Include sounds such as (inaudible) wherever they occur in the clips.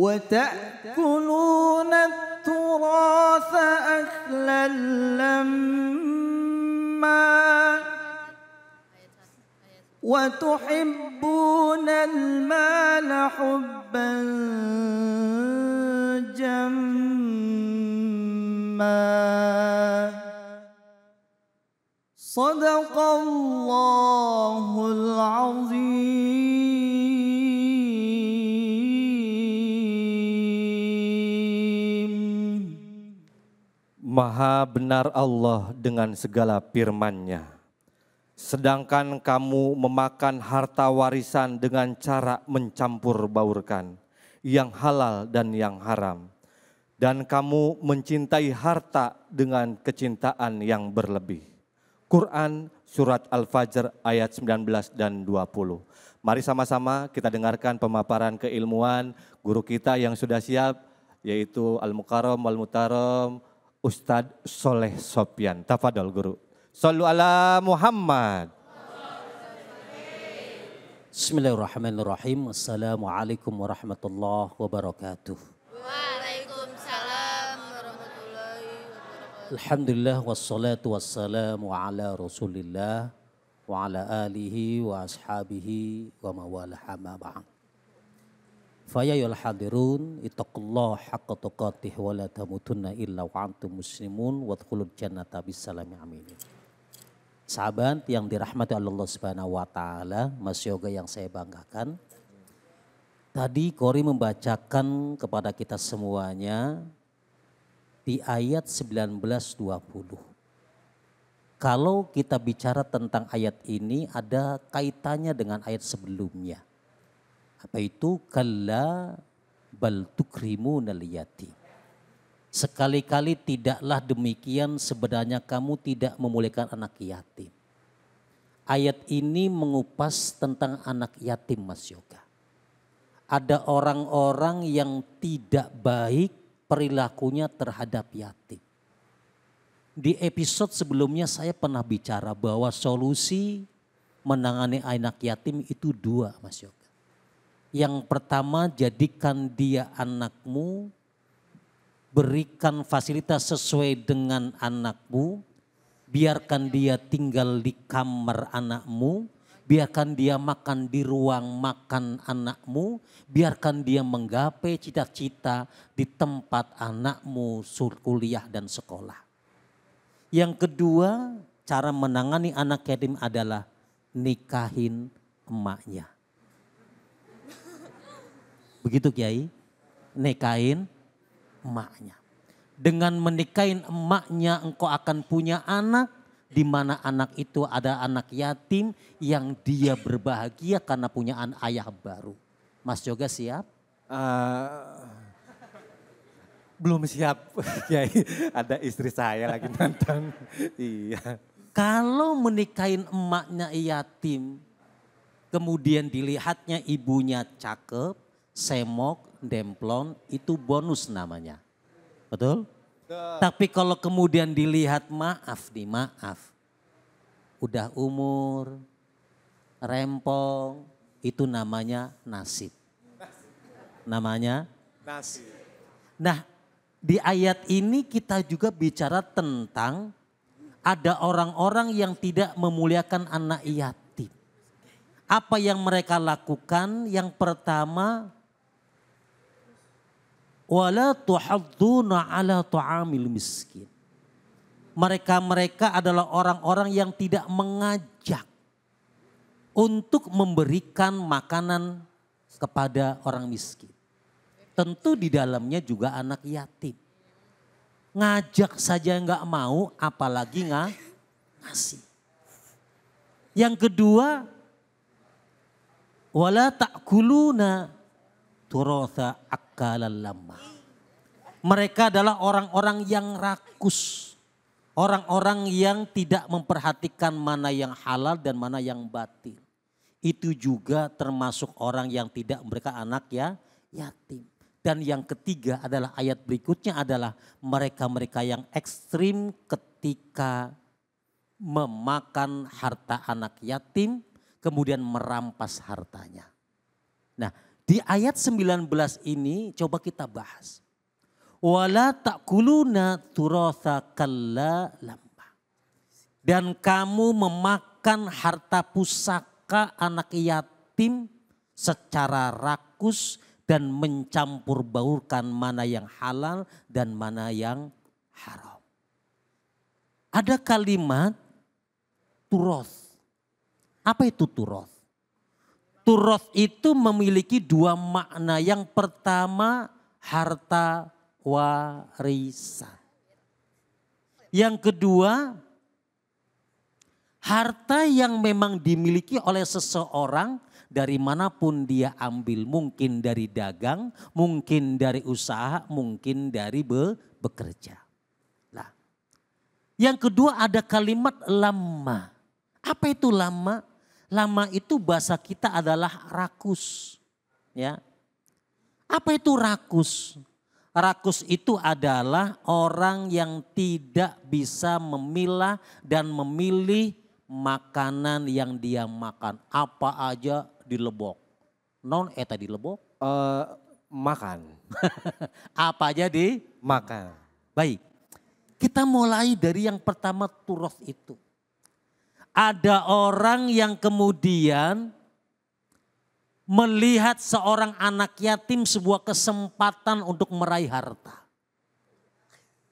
وتأكلون التراث أكلا لما وتحبون المال حبا جما صدق الله العظيم Maha benar Allah dengan segala firman-Nya. Sedangkan kamu memakan harta warisan dengan cara mencampur baurkan yang halal dan yang haram. Dan kamu mencintai harta dengan kecintaan yang berlebih. Quran Surat Al-Fajr ayat 19 dan 20. Mari sama-sama kita dengarkan pemaparan keilmuan guru kita yang sudah siap yaitu Al-Mukarram, al mutarram Ustadz Soleh Sopian. Tafadol guru. Sallu ala Muhammad. Bismillahirrahmanirrahim. Assalamualaikum warahmatullahi wabarakatuh. Waalaikumsalam warahmatullahi wabarakatuh. Alhamdulillah wassalatu wassalamu ala rasulillah wa ala alihi wa ashabihi wa mawala hama ba'd. Fayayul hadirun itaqullah haqqa tuqatih wa la tamutunna illa wa antum muslimun wa dkhulul jannata bisalami amin. Sahabat yang dirahmati Allah Subhanahu wa taala, Mas Yoga yang saya banggakan. Tadi Kori membacakan kepada kita semuanya di ayat 1920. Kalau kita bicara tentang ayat ini ada kaitannya dengan ayat sebelumnya apa itu? Kalla bal tukrimunal yatim. Sekali-kali tidaklah demikian sebenarnya kamu tidak memulihkan anak yatim. Ayat ini mengupas tentang anak yatim Mas Yoga. Ada orang-orang yang tidak baik perilakunya terhadap yatim. Di episode sebelumnya saya pernah bicara bahwa solusi menangani anak yatim itu dua Mas Yoga. Yang pertama, jadikan dia anakmu, berikan fasilitas sesuai dengan anakmu, biarkan dia tinggal di kamar anakmu, biarkan dia makan di ruang makan anakmu, biarkan dia menggapai cita-cita di tempat anakmu sur kuliah dan sekolah. Yang kedua, cara menangani anak yatim adalah nikahin emaknya. Begitu Kiai. Nikahin emaknya. Dengan menikahin emaknya engkau akan punya anak di mana anak itu ada anak yatim yang dia berbahagia karena punya anak ayah baru. Mas Yoga siap? Uh, belum siap, (laughs) Kiai. ada istri saya lagi nonton. iya. Kalau menikahin emaknya yatim, kemudian dilihatnya ibunya cakep, semok, demplon itu bonus namanya. Betul? Tapi kalau kemudian dilihat maaf nih maaf. Udah umur, rempong, itu namanya nasib. Namanya? Nasib. Nah di ayat ini kita juga bicara tentang ada orang-orang yang tidak memuliakan anak yatim. Apa yang mereka lakukan? Yang pertama wala tuhadduna ala tu'amil miskin. Mereka-mereka adalah orang-orang yang tidak mengajak untuk memberikan makanan kepada orang miskin. Tentu di dalamnya juga anak yatim. Ngajak saja nggak mau, apalagi nggak ngasih. Yang kedua, wala ta'kuluna turotha ak rikalan lama. Mereka adalah orang-orang yang rakus. Orang-orang yang tidak memperhatikan mana yang halal dan mana yang batil. Itu juga termasuk orang yang tidak mereka anak ya yatim. Dan yang ketiga adalah ayat berikutnya adalah mereka-mereka yang ekstrim ketika memakan harta anak yatim kemudian merampas hartanya. Nah di ayat 19 ini coba kita bahas. Wala takuluna turotha kalla lamba. Dan kamu memakan harta pusaka anak yatim secara rakus dan mencampur baurkan mana yang halal dan mana yang haram. Ada kalimat turoth. Apa itu turoth? Turoth itu memiliki dua makna. Yang pertama harta warisan. Yang kedua harta yang memang dimiliki oleh seseorang dari manapun dia ambil. Mungkin dari dagang, mungkin dari usaha, mungkin dari be bekerja. Nah, yang kedua ada kalimat lama. Apa itu lama? Lama itu bahasa kita adalah rakus. Ya. Apa itu rakus? Rakus itu adalah orang yang tidak bisa memilah dan memilih makanan yang dia makan. Apa aja dilebok. Non eta eh, dilebok? Uh, eh, makan. (laughs) Apa aja di? Makan. Baik. Kita mulai dari yang pertama turut itu ada orang yang kemudian melihat seorang anak yatim sebuah kesempatan untuk meraih harta.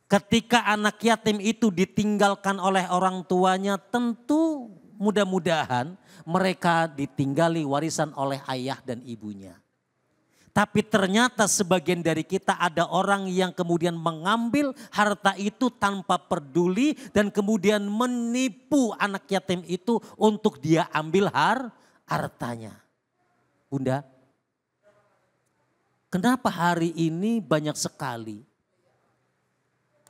Ketika anak yatim itu ditinggalkan oleh orang tuanya, tentu mudah-mudahan mereka ditinggali warisan oleh ayah dan ibunya. Tapi ternyata sebagian dari kita ada orang yang kemudian mengambil harta itu tanpa peduli dan kemudian menipu anak yatim itu untuk dia ambil har hartanya. Bunda, kenapa hari ini banyak sekali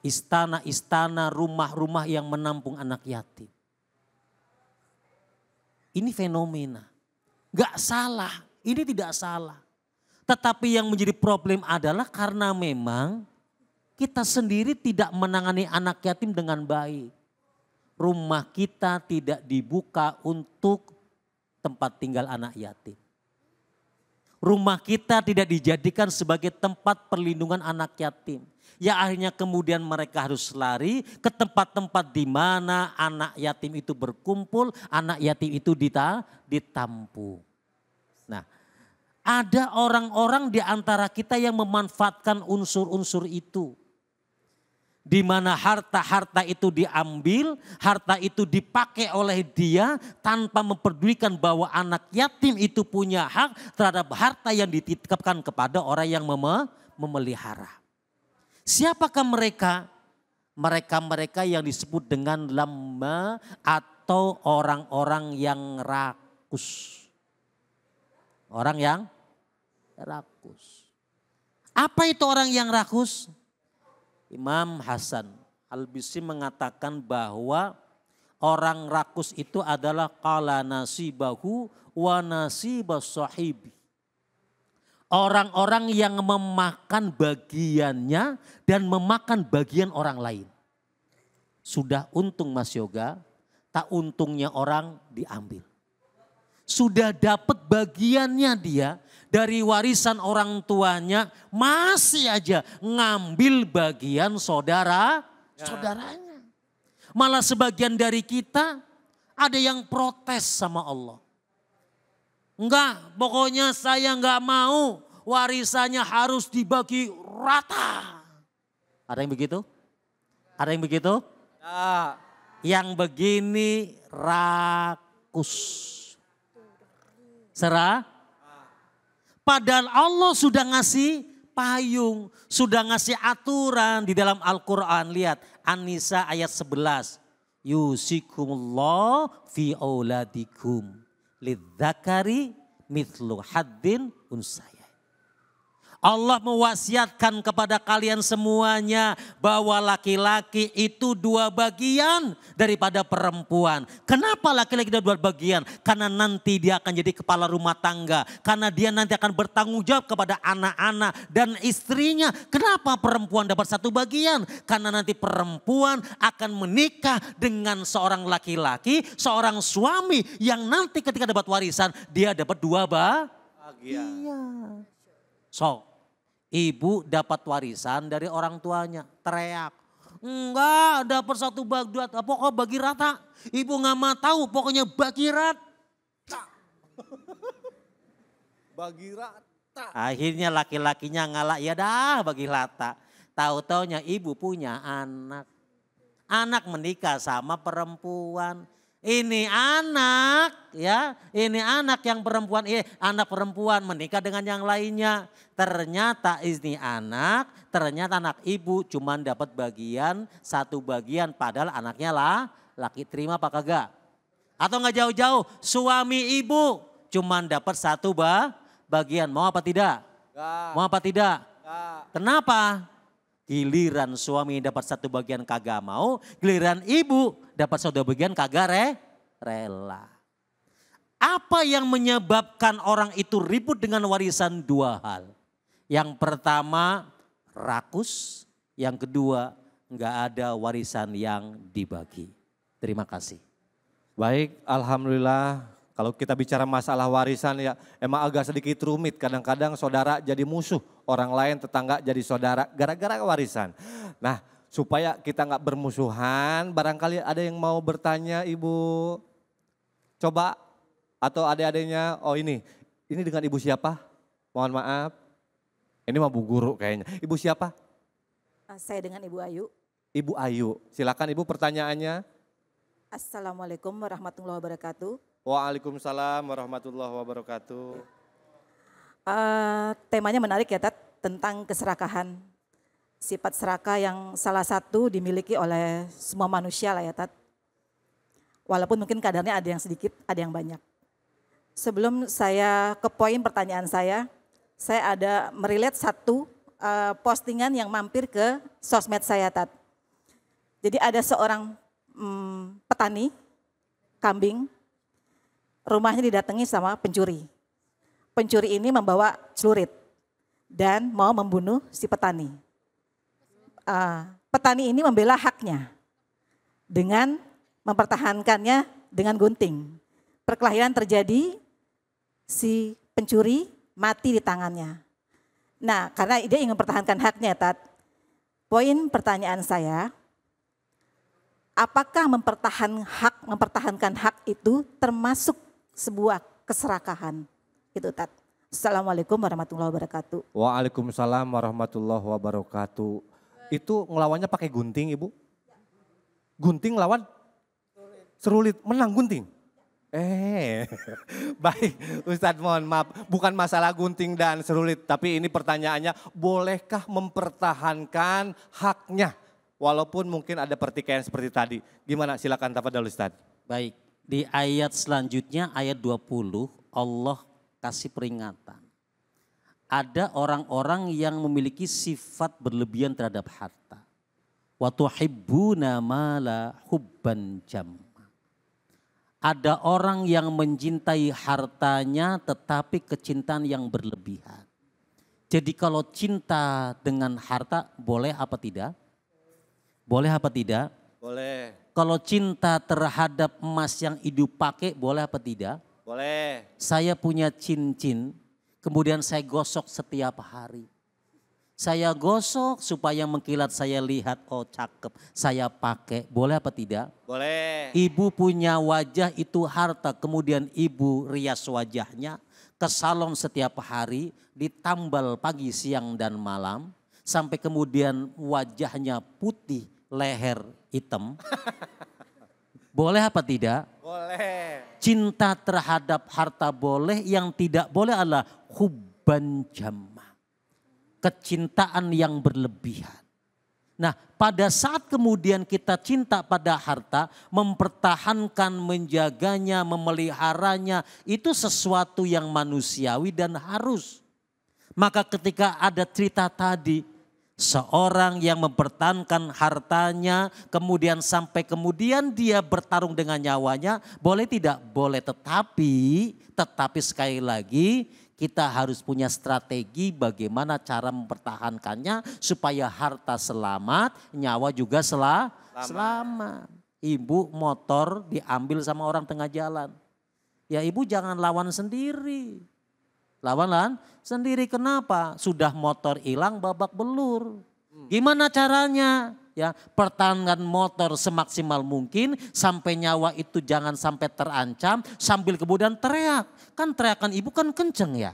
istana-istana, rumah-rumah yang menampung anak yatim? Ini fenomena. Gak salah, ini tidak salah. Tetapi yang menjadi problem adalah karena memang kita sendiri tidak menangani anak yatim dengan baik. Rumah kita tidak dibuka untuk tempat tinggal anak yatim. Rumah kita tidak dijadikan sebagai tempat perlindungan anak yatim. Ya akhirnya kemudian mereka harus lari ke tempat-tempat di mana anak yatim itu berkumpul, anak yatim itu ditampung. Nah, ada orang-orang di antara kita yang memanfaatkan unsur-unsur itu. Di mana harta-harta itu diambil, harta itu dipakai oleh dia tanpa memperdulikan bahwa anak yatim itu punya hak terhadap harta yang dititipkan kepada orang yang mem memelihara. Siapakah mereka? Mereka-mereka yang disebut dengan lama atau orang-orang yang rakus. Orang yang rakus. Apa itu orang yang rakus? Imam Hasan Al-Bisi mengatakan bahwa orang rakus itu adalah qala nasibahu wa nasibas sahibi. Orang-orang yang memakan bagiannya dan memakan bagian orang lain. Sudah untung Mas Yoga, tak untungnya orang diambil. Sudah dapat bagiannya dia, dari warisan orang tuanya masih aja ngambil bagian saudara ya. saudaranya. Malah sebagian dari kita ada yang protes sama Allah. Enggak, pokoknya saya enggak mau warisannya harus dibagi rata. Ada yang begitu? Ada yang begitu? Ya. Yang begini rakus. Serah? Padahal Allah sudah ngasih payung, sudah ngasih aturan di dalam Al-Quran. Lihat, An-Nisa ayat 11. Yusikumullah fi auladikum lidzakari mithlu haddin unsay. Allah mewasiatkan kepada kalian semuanya bahwa laki-laki itu dua bagian daripada perempuan. Kenapa laki-laki itu dua bagian? Karena nanti dia akan jadi kepala rumah tangga, karena dia nanti akan bertanggung jawab kepada anak-anak dan istrinya. Kenapa perempuan dapat satu bagian? Karena nanti perempuan akan menikah dengan seorang laki-laki, seorang suami yang nanti ketika dapat warisan dia dapat dua bagian. Iya. So, ibu dapat warisan dari orang tuanya, teriak. Enggak, dapat satu bagdad, ah, pokoknya bagi rata. Ibu nggak mau tahu, pokoknya bagi rata. (laughs) bagi rata. Akhirnya laki-lakinya ngalah ya dah bagi rata. Tahu-taunya ibu punya anak. Anak menikah sama perempuan ini anak ya, ini anak yang perempuan ini iya, anak perempuan menikah dengan yang lainnya. Ternyata ini anak, ternyata anak ibu cuman dapat bagian satu bagian padahal anaknya lah laki terima apa kagak? Atau nggak jauh-jauh suami ibu cuman dapat satu bah, bagian mau apa tidak? Gak. Mau apa tidak? Gak. Kenapa? Giliran suami dapat satu bagian kagak mau, giliran ibu dapat satu bagian kagak re, rela. Apa yang menyebabkan orang itu ribut dengan warisan? Dua hal. Yang pertama rakus, yang kedua nggak ada warisan yang dibagi. Terima kasih. Baik, Alhamdulillah kalau kita bicara masalah warisan ya emang agak sedikit rumit. Kadang-kadang saudara jadi musuh orang lain, tetangga jadi saudara gara-gara warisan. Nah supaya kita nggak bermusuhan, barangkali ada yang mau bertanya ibu, coba atau ada adiknya oh ini, ini dengan ibu siapa? Mohon maaf, ini mah bu guru kayaknya. Ibu siapa? Ah, saya dengan ibu Ayu. Ibu Ayu, silakan ibu pertanyaannya. Assalamualaikum warahmatullahi wabarakatuh. Waalaikumsalam warahmatullahi wabarakatuh. Uh, temanya menarik ya Tat, tentang keserakahan. Sifat serakah yang salah satu dimiliki oleh semua manusia lah ya Tat. Walaupun mungkin kadarnya ada yang sedikit, ada yang banyak. Sebelum saya ke poin pertanyaan saya, saya ada merilet satu uh, postingan yang mampir ke sosmed saya Tat. Jadi ada seorang um, petani kambing rumahnya didatangi sama pencuri. Pencuri ini membawa celurit dan mau membunuh si petani. Uh, petani ini membela haknya dengan mempertahankannya dengan gunting. Perkelahian terjadi, si pencuri mati di tangannya. Nah, karena dia ingin mempertahankan haknya, Tat. Poin pertanyaan saya, apakah mempertahankan hak, mempertahankan hak itu termasuk sebuah keserakahan. Itu Tat. Assalamualaikum warahmatullahi wabarakatuh. Waalaikumsalam warahmatullahi wabarakatuh. Itu ngelawannya pakai gunting Ibu? Gunting lawan? Serulit. Menang gunting? Eh, (laughs) baik Ustadz mohon maaf, bukan masalah gunting dan serulit, tapi ini pertanyaannya, bolehkah mempertahankan haknya? Walaupun mungkin ada pertikaian seperti tadi. Gimana? Silakan Tafadhol Ustadz. Baik, di ayat selanjutnya ayat 20 Allah kasih peringatan. Ada orang-orang yang memiliki sifat berlebihan terhadap harta. Wa mala hubban jam. Ada orang yang mencintai hartanya tetapi kecintaan yang berlebihan. Jadi kalau cinta dengan harta boleh apa tidak? Boleh apa tidak? Boleh. Kalau cinta terhadap emas yang ibu pakai boleh apa tidak? Boleh. Saya punya cincin, kemudian saya gosok setiap hari. Saya gosok supaya mengkilat saya lihat, oh cakep, saya pakai. Boleh apa tidak? Boleh. Ibu punya wajah itu harta, kemudian ibu rias wajahnya ke salon setiap hari, ditambal pagi, siang, dan malam. Sampai kemudian wajahnya putih, leher hitam. boleh apa tidak? Boleh. Cinta terhadap harta boleh, yang tidak boleh adalah hubban jama. Kecintaan yang berlebihan. Nah, pada saat kemudian kita cinta pada harta, mempertahankan, menjaganya, memeliharanya, itu sesuatu yang manusiawi dan harus. Maka ketika ada cerita tadi, Seorang yang mempertahankan hartanya, kemudian sampai kemudian dia bertarung dengan nyawanya, boleh tidak? Boleh, tetapi, tetapi sekali lagi kita harus punya strategi bagaimana cara mempertahankannya supaya harta selamat, nyawa juga selah selamat. selamat. Ibu motor diambil sama orang tengah jalan. Ya ibu jangan lawan sendiri. Lawan-lawan sendiri kenapa? Sudah motor hilang babak belur. Gimana caranya? Ya, pertahankan motor semaksimal mungkin sampai nyawa itu jangan sampai terancam sambil kemudian teriak. Kan teriakan ibu kan kenceng ya.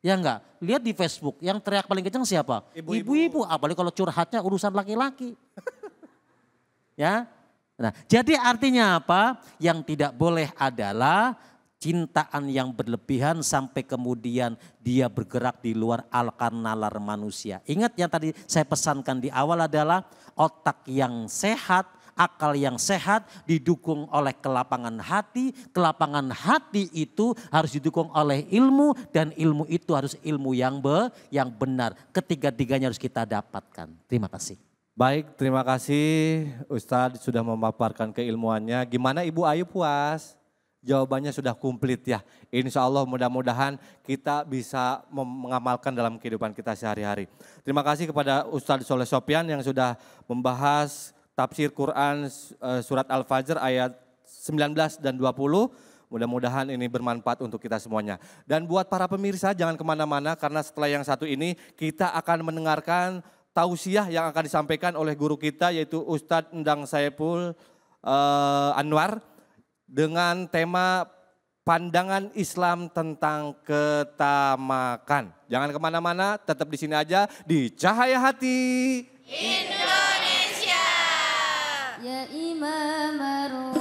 Ya enggak? Lihat di Facebook yang teriak paling kenceng siapa? Ibu-ibu. Apalagi kalau curhatnya urusan laki-laki. (laughs) ya. Nah, jadi artinya apa? Yang tidak boleh adalah kecintaan yang berlebihan sampai kemudian dia bergerak di luar alkan nalar manusia. Ingat yang tadi saya pesankan di awal adalah otak yang sehat, akal yang sehat didukung oleh kelapangan hati, kelapangan hati itu harus didukung oleh ilmu dan ilmu itu harus ilmu yang be, yang benar. Ketiga-tiganya harus kita dapatkan. Terima kasih. Baik, terima kasih Ustadz sudah memaparkan keilmuannya. Gimana Ibu Ayu puas? jawabannya sudah komplit ya. Insya Allah mudah-mudahan kita bisa mengamalkan dalam kehidupan kita sehari-hari. Terima kasih kepada Ustadz Soleh Sopian yang sudah membahas tafsir Quran eh, surat Al-Fajr ayat 19 dan 20. Mudah-mudahan ini bermanfaat untuk kita semuanya. Dan buat para pemirsa jangan kemana-mana karena setelah yang satu ini kita akan mendengarkan tausiah yang akan disampaikan oleh guru kita yaitu Ustadz Endang Saipul uh, Anwar dengan tema pandangan Islam tentang ketamakan. Jangan kemana-mana, tetap di sini aja di Cahaya Hati Indonesia. Ya Imam